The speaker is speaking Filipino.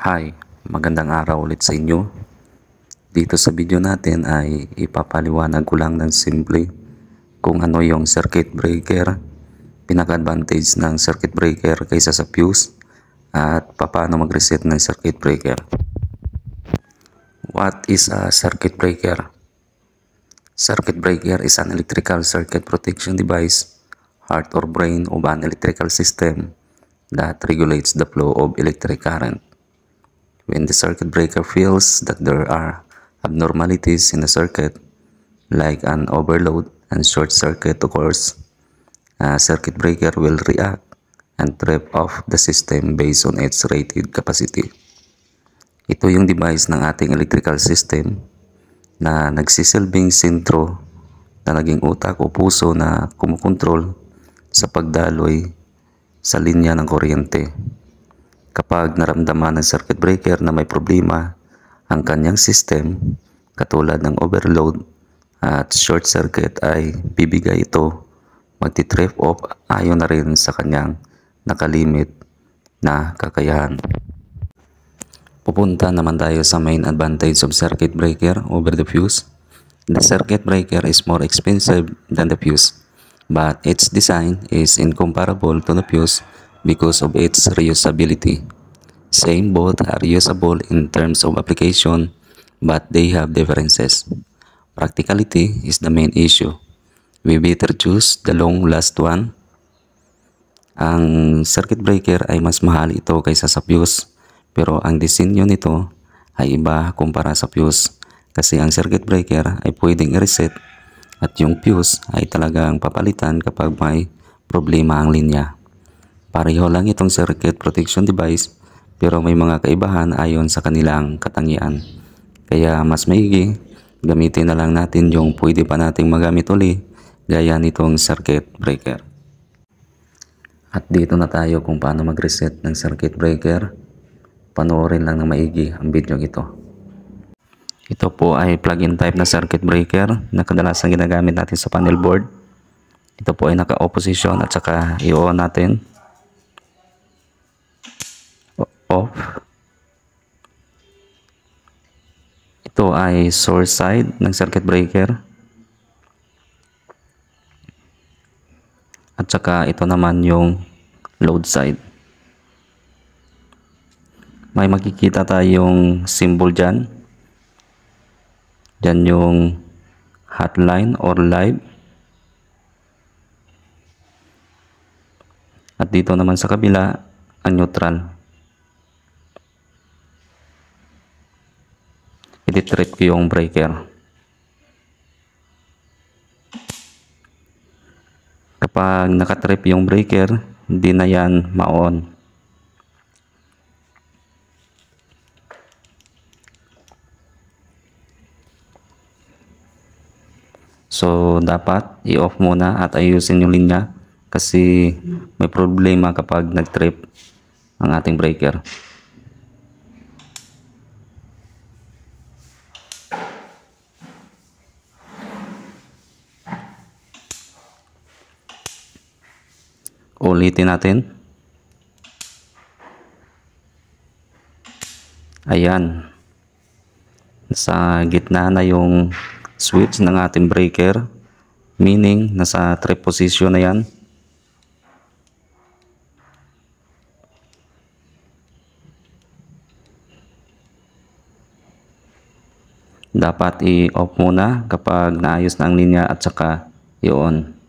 Hi, magandang araw ulit sa inyo. Dito sa video natin ay ipapaliwanag ko lang ng simple kung ano yung circuit breaker, pinaka-advantage ng circuit breaker kaysa sa fuse at paano mag-reset ng circuit breaker. What is a circuit breaker? Circuit breaker is an electrical circuit protection device, heart or brain of an electrical system that regulates the flow of electric current. When the circuit breaker feels that there are abnormalities in the circuit, like an overload and short circuit occurs, a circuit breaker will react and trip off the system based on its rated capacity. Ito yung device ng ating electrical system na nagsisilbing sentro na naging utak o puso na kumukontrol sa pagdaloy sa linya ng kuryente. Kapag naramdaman ng circuit breaker na may problema ang kanyang system, katulad ng overload at short circuit ay bibigay ito magti-trip off ayon na rin sa kanyang nakalimit na kakayahan. Pupunta naman tayo sa main advantage of circuit breaker over the fuse. The circuit breaker is more expensive than the fuse, but its design is incomparable to the fuse because of its reusability. Same both are usable in terms of application but they have differences. Practicality is the main issue. We better choose the long last one. Ang circuit breaker ay mas mahal ito kaysa sa fuse pero ang disenyo nito ay iba kumpara sa fuse kasi ang circuit breaker ay pwedeng i-reset at yung fuse ay talagang papalitan kapag may problema ang linya. Pareho lang itong circuit protection device pero may mga kaibahan ayon sa kanilang katangian. Kaya mas maigi, gamitin na lang natin yung pwede pa nating magamit uli gaya nitong circuit breaker. At dito na tayo kung paano mag-reset ng circuit breaker. Panoorin lang ng maigi ang video ito. Ito po ay plug-in type na circuit breaker na kadalasan ginagamit natin sa panel board. Ito po ay naka-opposition at saka i-on natin of ito ay source side ng circuit breaker at saka ito naman yung load side may makikita tayong symbol dyan dyan yung hotline or live at dito naman sa kabila ang neutral i-trip ko yung breaker kapag nakatrip yung breaker hindi na yan ma-on So, dapat i-off muna at ayusin yung linya kasi may problema kapag nag-trip ang ating breaker. Ulitin natin. Ayan. Sa gitna na yung switch ng ating breaker. Meaning, nasa 3 position na yan. dapat i-off muna kapag naayos na ang linya at saka i-on.